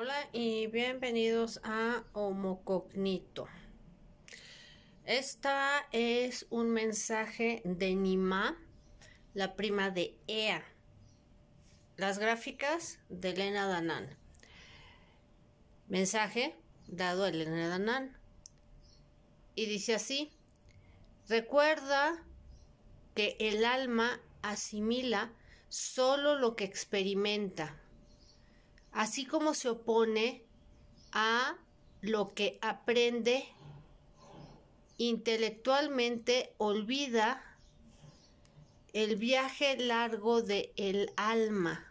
Hola y bienvenidos a Homocognito. Esta es un mensaje de Nima, la prima de Ea. Las gráficas de Elena Danán. Mensaje dado a Elena Danán. Y dice así, recuerda que el alma asimila solo lo que experimenta así como se opone a lo que aprende intelectualmente, olvida el viaje largo de el alma,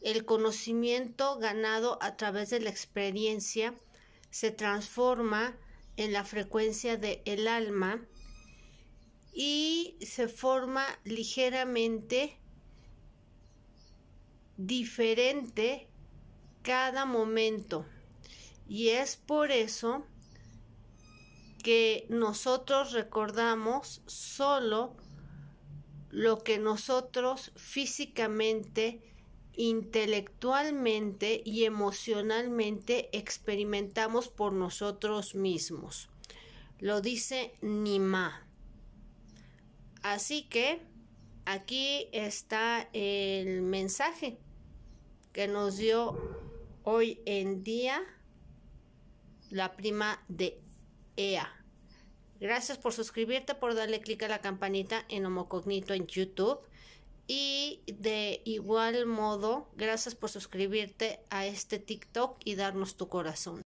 el conocimiento ganado a través de la experiencia se transforma en la frecuencia de el alma y se forma ligeramente diferente cada momento. Y es por eso que nosotros recordamos solo lo que nosotros físicamente, intelectualmente y emocionalmente experimentamos por nosotros mismos. Lo dice Nima. Así que aquí está el mensaje que nos dio hoy en día la prima de EA. Gracias por suscribirte, por darle clic a la campanita en Homocognito en YouTube. Y de igual modo, gracias por suscribirte a este TikTok y darnos tu corazón.